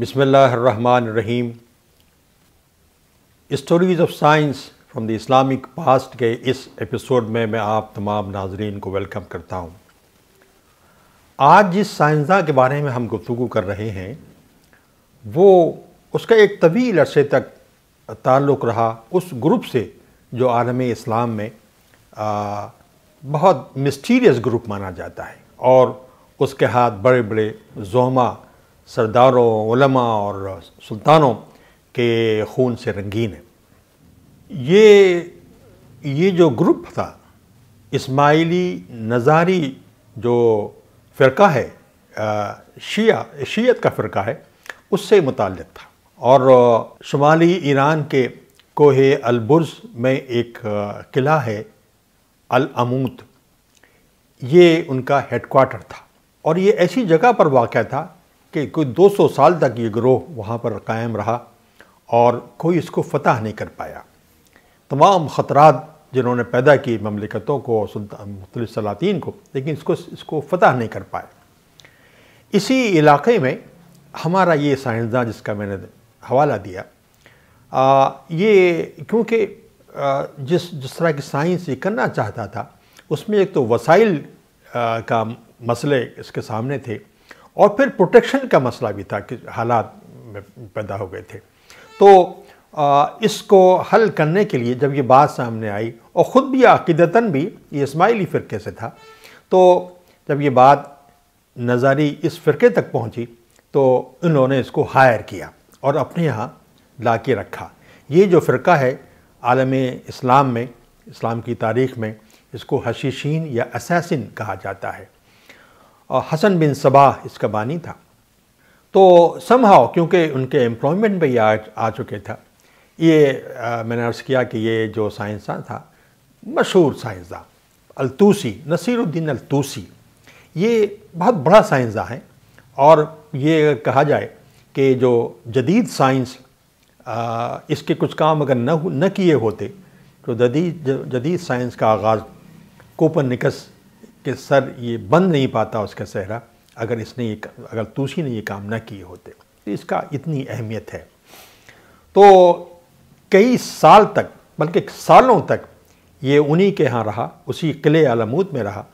बिसमीम stories of science from the Islamic past के इस एपिसोड में मैं आप तमाम नाजरीन को वेलकम करता हूँ आज जिस साइंसदा के बारे में हम गुफ्तु कर रहे हैं वो उसका एक तवील अरसे तक ताल्लुक़ रहा उस ग्रुप से जो आलम इस्लाम में आ, बहुत मिस्टीरियस ग्रुप माना जाता है और उसके हाथ बड़े बड़े जोमा सरदारों और सुल्तानों के खून से रंगीन है ये ये जो ग्रुप था इस्माइली नज़ारी जो फ़िरका है शिया शीयत का फ़िरका है उससे मुतल था और शुमाली ईरान के कोह अलबुर्ज में एक किला है अल अमूत ये उनका हेडकोार्टर था और ये ऐसी जगह पर वाक़ था कि कोई 200 साल तक ये ग्रोह वहाँ पर कायम रहा और कोई इसको फतह नहीं कर पाया तमाम खतरा जिन्होंने पैदा किए ममलिकतों को मुख्त सलातीन को लेकिन इसको इसको फतह नहीं कर पाए इसी इलाके में हमारा ये साइंसदान जिसका मैंने हवाला दिया आ, ये क्योंकि जिस जिस तरह की साइंस ये करना चाहता था उसमें एक तो वसाइल आ, का मसले इसके सामने थे और फिर प्रोटेक्शन का मसला भी था कि हालात में पैदा हो गए थे तो आ, इसको हल करने के लिए जब ये बात सामने आई और ख़ुद भी अकीदता भी ये इसमाइली फ़िरके से था तो जब ये बात नज़ारी इस फ़िरके तक पहुंची तो इन्होंने इसको हायर किया और अपने यहाँ ला के रखा ये जो फ़िरका है आलम इस्लाम में इस्लाम की तारीख़ में इसको हशीशीन या असैसिन कहा जाता है और हसन बिन सबाह इसका बानी था तो समहाओ क्योंकि उनके एम्प्लॉयमेंट में ये आ, आ चुके था ये आ, मैंने अर्ज़ किया कि ये जो साइंसदान था मशहूर साइंसदान अलतूसी नसीरुद्दीन अलतूसी ये बहुत बड़ा साइंसदान है और ये कहा जाए कि जो जदीद साइंस इसके कुछ काम अगर न न किए होते तो जदीद जदीद साइंस का आगाज़ कोपन निकस कि सर ये बन नहीं पाता उसका सहरा अगर इसने ये अगर तुलसी ने ये काम ना किए होते तो इसका इतनी अहमियत है तो कई साल तक बल्कि सालों तक ये उन्हीं के यहाँ रहा उसी किले आलमूद में रहा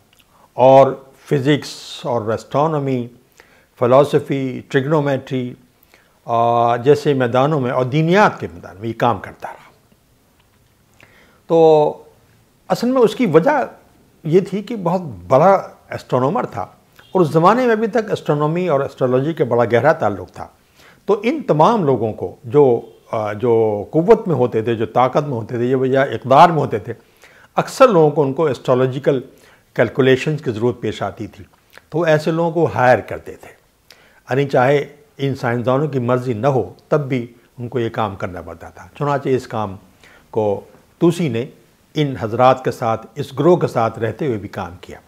और फिज़िक्स और एस्ट्रोनॉमी फ़िलासफ़ी ट्रिग्नोमेट्री जैसे मैदानों में और दीनियात के मैदान में ये काम करता रहा तो असल में उसकी वजह ये थी कि बहुत बड़ा एस्ट्रोनॉमर था और उस ज़माने में अभी तक एस्ट्रोनॉमी और एस्ट्रोलॉजी के बड़ा गहरा ताल्लुक था तो इन तमाम लोगों को जो जो कुत में होते थे जो ताकत में होते थे या इकदार में होते थे अक्सर लोगों को उनको एस्ट्रोलॉजिकल कैलकुलेशन की ज़रूरत पेश आती थी तो ऐसे लोगों को हायर करते थे यानी चाहे इन साइंसदानों की मर्ज़ी न हो तब भी उनको ये काम करना पड़ता था चुनाचे इस काम को तुसी ने इन हजरात के साथ इस ग्रोह के साथ रहते हुए भी काम किया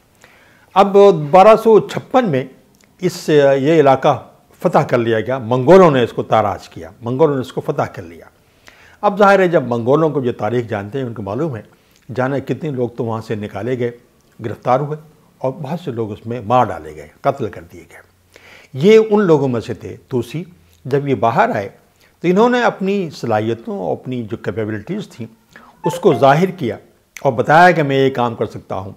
अब बारह में इस ये इलाका फतह कर लिया गया मंगोलों ने इसको ताराज किया मंगोलों ने इसको फतह कर लिया अब जाहिर है जब मंगोलों को जो तारीख जानते हैं उनको मालूम है जाने कितने लोग तो वहाँ से निकाले गए गिरफ़्तार हुए और बहुत से लोग उसमें मार डाले गए कत्ल कर दिए गए ये उन लोगों में से थे तोसी जब ये बाहर आए तो इन्होंने अपनी सलाहियतों और अपनी जो कैपेबिलिटीज़ थी उसको जाहिर किया और बताया कि मैं ये काम कर सकता हूँ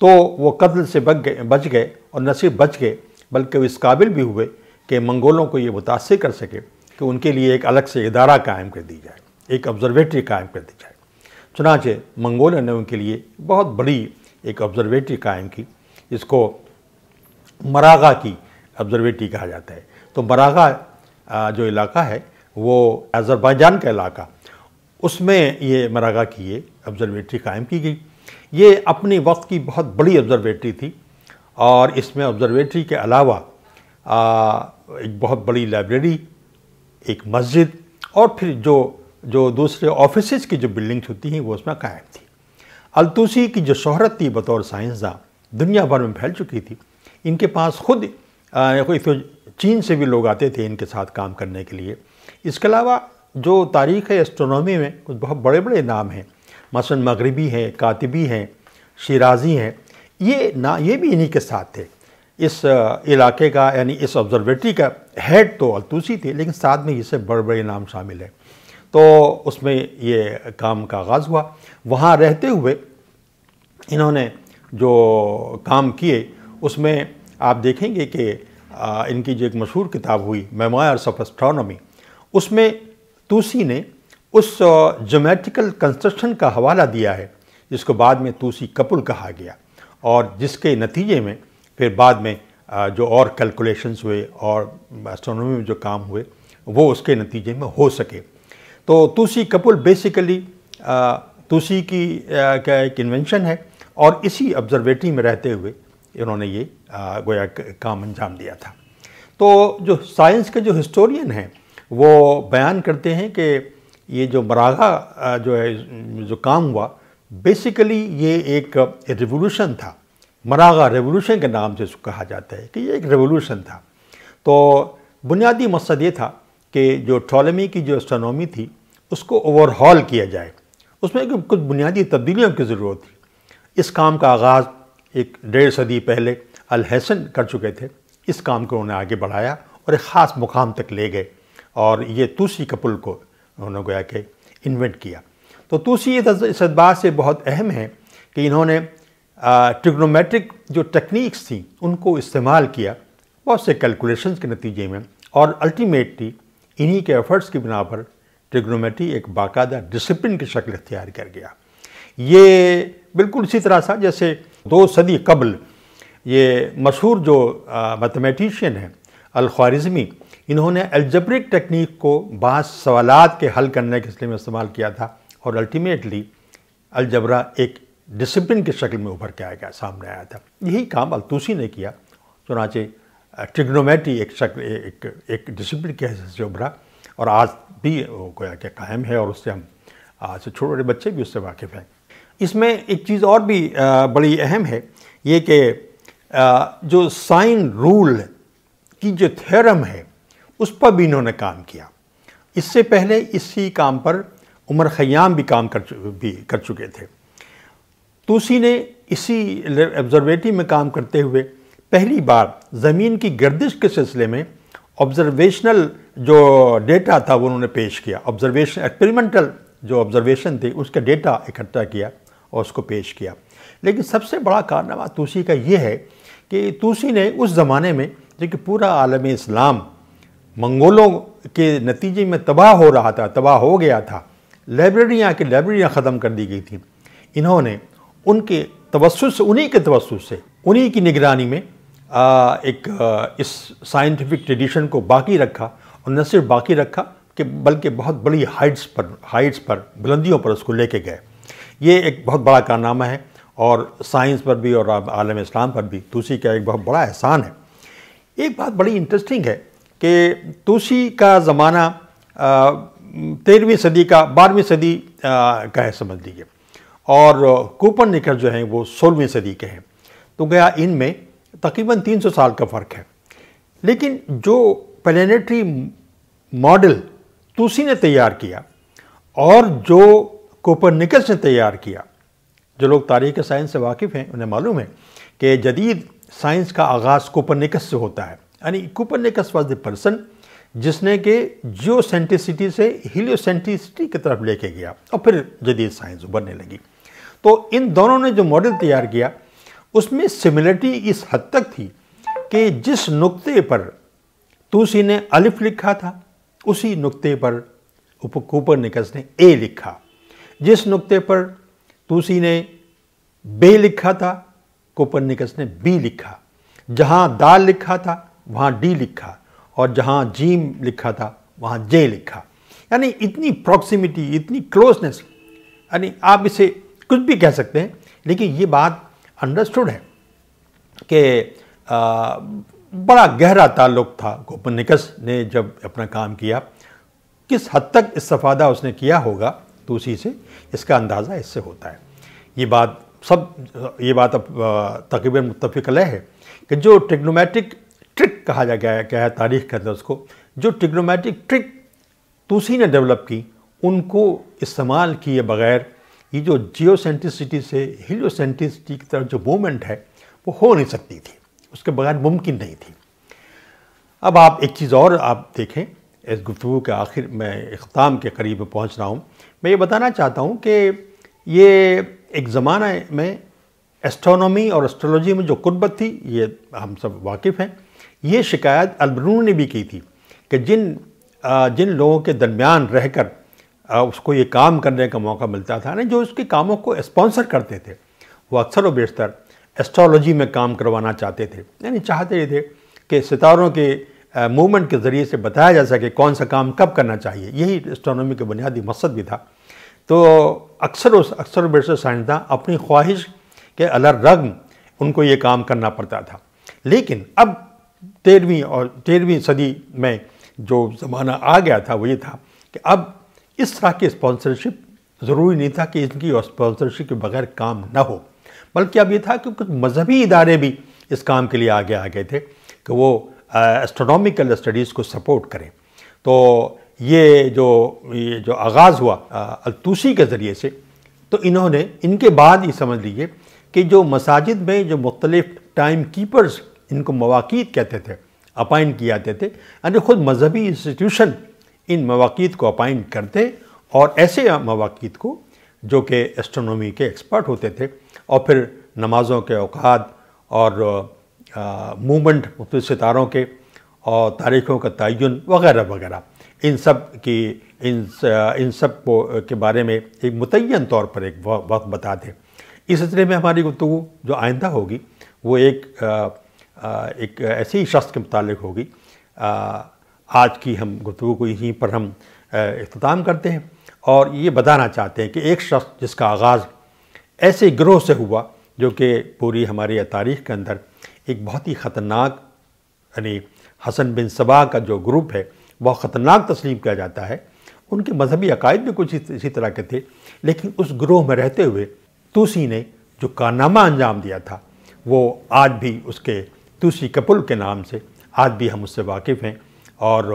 तो वो कत्ल से बच गए बच गए और न सिर्फ बच गए बल्कि वो इस काबिल भी हुए कि मंगोलों को ये मुतासर कर सके कि उनके लिए एक अलग से इदारा कायम कर दी जाए एक ऑब्ज़रवेटरी कायम कर दी जाए चुनाचे मंगोलों ने उनके लिए बहुत बड़ी एक ऑब्ज़रवेटरी कायम की इसको मरागा की ऑब्ज़रवेटरी कहा जाता है तो मरागा जो इलाका है वो अज़रबैजान का इलाका उसमें ये मरागा की ये कायम की गई ये अपने वक्त की बहुत बड़ी ऑब्ज़रवेटरी थी और इसमें ऑब्ज़रवेटरी के अलावा आ, एक बहुत बड़ी लाइब्रेरी एक मस्जिद और फिर जो जो दूसरे ऑफिस की जो बिल्डिंग्स होती हैं वो उसमें कायम थी अलतूसी की जो शहरत थी बतौर साइंसदां दुनिया भर में फैल चुकी थी इनके पास खुद आ, तो चीन से भी लोग आते थे इनके साथ काम करने के लिए इसके अलावा जो तारीख़ है एस्ट्रोनॉमी में कुछ बहुत बड़े बड़े नाम हैं मसन मगरबी हैं कातिबी हैं शराजी हैं ये ना ये भी इन्हीं के साथ थे इस इलाके का यानी इस ऑब्ज़र्वेटरी का हेड तो अलतूसी थे लेकिन साथ में इसे बड़े बड़े नाम शामिल हैं तो उसमें ये काम का आगाज़ हुआ वहाँ रहते हुए इन्होंने जो काम किए उसमें आप देखेंगे कि इनकी जो एक मशहूर किताब हुई मेमोयर ऑफ एस्ट्रोनॉमी उसमें तूसी ने उस जोमेट्रिकल कंस्ट्रक्शन का हवाला दिया है जिसको बाद में तूसी कपुल कहा गया और जिसके नतीजे में फिर बाद में जो और कैलकुलेशंस हुए और एस्ट्रोनॉमी में जो काम हुए वो उसके नतीजे में हो सके तो तूसी कपुल बेसिकली तूसी की क्या एक इन्वेंशन है और इसी ऑब्जर्वेटरी में रहते हुए इन्होंने ये गोया काम अंजाम दिया था तो जो साइंस के जो हिस्टोरियन हैं वो बयान करते हैं कि ये जो मरागा जो है जो काम हुआ बेसिकली ये एक रिवोल्यूशन था मरागा रेवोल्यूशन के नाम से इसको कहा जाता है कि ये एक रेवोल्यूशन था तो बुनियादी मकसद ये था कि जो ट्रॉलमी की जो एस्ट्रोनॉमी थी उसको ओवरहॉल किया जाए उसमें कुछ बुनियादी तब्दीलियों की ज़रूरत थी इस काम का आगाज़ एक डेढ़ सदी पहले अल कर चुके थे इस काम को उन्होंने आगे बढ़ाया और एक ख़ास मुकाम तक ले गए और ये तुलसी का पुल को उन्होंने गोया के इन्वेंट किया तो तुलसी इस अतबार से बहुत अहम है कि इन्होंने ट्रिग्नोमेट्रिक जो टेक्निक्स थी उनको इस्तेमाल किया बहुत से कैलकुलेशन के नतीजे में और अल्टीमेटली इन्हीं के एफर्ट्स की बिना पर ट्रिग्नोमेट्री एक बाकायदा डिसिप्लिन की शक्ल इख्तियार कर गया ये बिल्कुल इसी तरह सा जैसे दो सदी कबल ये मशहूर जो मैथमेटिशियन है अलख्वारिज़मी इन्होंने एल्जब्रिक टेक्निक को बास सवाल के हल करने के सिले में इस्तेमाल किया था और अल्टीमेटली अलजबरा एक डिसिप्लिन की शक्ल में उभर के आया गया सामने आया था यही काम अलतूसी ने किया चुनाचे ट्रिग्नोमेट्री एक शक्ल एक एक डिसिप्लिन के हिसाब से उभरा और आज भी गोया के कायम है और उससे हम आज से छोटे छोटे बच्चे भी उससे वाकिफ़ हैं इसमें एक चीज़ और भी बड़ी अहम है ये कि जो साइन रूल की जो थ्योरम है उस पर भी इन्होंने काम किया इससे पहले इसी काम पर उमर ख़याम भी काम कर भी कर चुके थे तूसी ने इसी ऑब्जरवेटरी में काम करते हुए पहली बार ज़मीन की गर्दिश के सिलसिले में ऑब्ज़र्वेशनल जो डेटा था वो उन्होंने पेश किया ऑब्ज़र्वेशन एक्सपेरिमेंटल जो ऑब्ज़र्वेशन थे उसका डेटा इकट्ठा किया और उसको पेश किया लेकिन सबसे बड़ा कारनामा तूसी का ये है कि तूसी ने उस ज़माने में जो कि पूरा आलम इस्लाम मंगोलों के नतीजे में तबाह हो रहा था तबाह हो गया था लाइब्रेरियाँ की लाइब्रेरियाँ ख़त्म कर दी गई थी इन्होंने उनके तवसुस से उन्हीं के तवसुस से उन्हीं की निगरानी में आ, एक आ, इस साइंटिफिक ट्रेडिशन को बाकी रखा और न सिर्फ बाकी रखा कि बल्कि बहुत बड़ी हाइट्स पर हाइट्स पर बुलंदियों पर उसको लेके गए ये एक बहुत बड़ा कारनामा है और साइंस पर भी और आलम इस्लाम पर भी दूसरी का एक बहुत बड़ा एहसान है एक बात बड़ी इंटरेस्टिंग है कि तुसी का ज़माना तेरहवीं सदी का बारहवीं सदी का है समझ लीजिए और कूपन निकर जो हैं वो सोलहवीं सदी के हैं तो गया इनमें तकरीबन 300 साल का फ़र्क है लेकिन जो प्लानटरी मॉडल तुसी ने तैयार किया और जो कोपरनिकस ने तैयार किया जो लोग तारीख साइंस से वाकिफ़ हैं उन्हें मालूम है कि जदीद साइंस का आगाज़ कोपरनिकस से होता है यानी कुपरनिकस वॉज द पर्सन जिसने के जियोसेंटिसिटी से हीलियोसेंट्रिसिटी की तरफ लेके गया और फिर जदीद साइंस उभरने लगी तो इन दोनों ने जो मॉडल तैयार किया उसमें सिमिलरिटी इस हद तक थी कि जिस नुक्ते पर तूसी ने अलिफ लिखा था उसी नुक्ते पर कूपर निकस ने ए लिखा जिस नुक्ते पर तूसी ने बे लिखा था कूपर निकस ने बी लिखा जहां दाल लिखा था वहाँ डी लिखा और जहाँ जीम लिखा था वहाँ जे लिखा यानी इतनी प्रॉक्सिमिटी इतनी क्लोजनेस यानी आप इसे कुछ भी कह सकते हैं लेकिन ये बात अंडरस्टूड है कि बड़ा गहरा ताल्लुक था गोपनिकस ने जब अपना काम किया किस हद तक इस्तफादा उसने किया होगा तो उसी से इसका अंदाज़ा इससे होता है ये बात सब ये बात अब तकरीबन मुतफ़ल है कि जो टेक्नोमेटिक ट्रिक कहा जा गया क्या है तारीख के अंदर उसको जो टिक्नोमेटिक ट्रिक तुलसी ने डेवलप की उनको इस्तेमाल किए बगैर ये जो जियोसेंट्रिसिटी से हीलियोसेंट्रिसिटी की तरफ जो मूवमेंट है वो हो नहीं सकती थी उसके बगैर मुमकिन नहीं थी अब आप एक चीज़ और आप देखें इस गुफ्तु के आखिर मैं अख्ताम के करीब पहुंच रहा हूं मैं ये बताना चाहता हूं कि ये एक ज़माना में एस्ट्रोनॉमी और एस्ट्रोलॉजी में जो कुर्बत थी ये हम सब वाकिफ़ हैं ये शिकायत अलबरून ने भी की थी कि जिन जिन लोगों के दरमियान रहकर उसको ये काम करने का मौका मिलता था ना जो उसके कामों को स्पॉन्सर करते थे वो अक्सर व बेशतर एस्ट्रोलॉजी में काम करवाना चाहते थे यानी चाहते थे कि सितारों के मूवमेंट के ज़रिए से बताया जा सके कौन सा काम कब करना चाहिए यही एस्ट्रोनॉमी का बुनियादी मकसद भी था तो अक्सर उस अक्सर बेशतर साइंसदान अपनी ख्वाहिश के अलर रगम उनको ये काम करना पड़ता था लेकिन अब तेरहवीं और तेरहवीं सदी में जो ज़माना आ गया था वो ये था कि अब इस तरह की स्पॉन्सरशिप ज़रूरी नहीं था कि इनकी और स्पॉन्सरशिप के बगैर काम ना हो बल्कि अब ये था कि कुछ मजहबी इदारे भी इस काम के लिए आगे आ गए थे कि वो एस्ट्रोनॉमिकल स्टडीज़ को सपोर्ट करें तो ये जो ये जो आगाज़ हुआ अलतूसी के ज़रिए से तो इन्होंने इनके बाद ये समझ लीजिए कि जो मसाजिद में जो मुख्तलिफ़ टाइम कीपर्स इनको मवाक़ीत कहते थे अपॉइंट किए जाते थे यानी ख़ुद मजहबी इंस्टीट्यूशन इन मवाक़ीत को अपॉइंट करते और ऐसे मवाक़ीत को जो कि एस्ट्रोनॉमी के एक्सपर्ट होते थे और फिर नमाज़ों के अवकात और मूवमेंट मुख्त सितारों के और तारीख़ों का तयन वगैरह वगैरह इन सब की इन इन सब को के बारे में एक मुतन तौर पर एक वक्त बता दें इस सिलसिले में हमारी गुफ्तु जो आइंदा होगी वो एक एक ऐसे ही शख्स के मतलब होगी आज की हम गुफ्तु को यहीं पर हम अख्ताम करते हैं और ये बताना चाहते हैं कि एक शख्स जिसका आगाज़ ऐसे ग्रोह से हुआ जो कि पूरी हमारी तारीख़ के अंदर एक बहुत ही ख़तरनाक यानी हसन बिन सबा का जो ग्रुप है वह ख़तरनाक तस्लीम किया जाता है उनके मजहबी अकायद भी कुछ इसी तरह के थे लेकिन उस ग्रोह में रहते हुए तूसी ने जो कारनामा अंजाम दिया था वो आज भी उसके तुलसी कपुल के नाम से आज भी हम उससे वाकिफ़ हैं और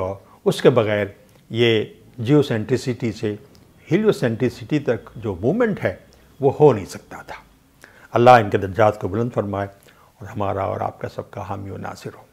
उसके बगैर ये जियो सेंट्रिसिटी से हिलो सेंट्रिसिटी तक जो मूवमेंट है वो हो नहीं सकता था अल्लाह इनके दर्जात को बुलंद फरमाए और हमारा और आपका सबका हामी नासिर हो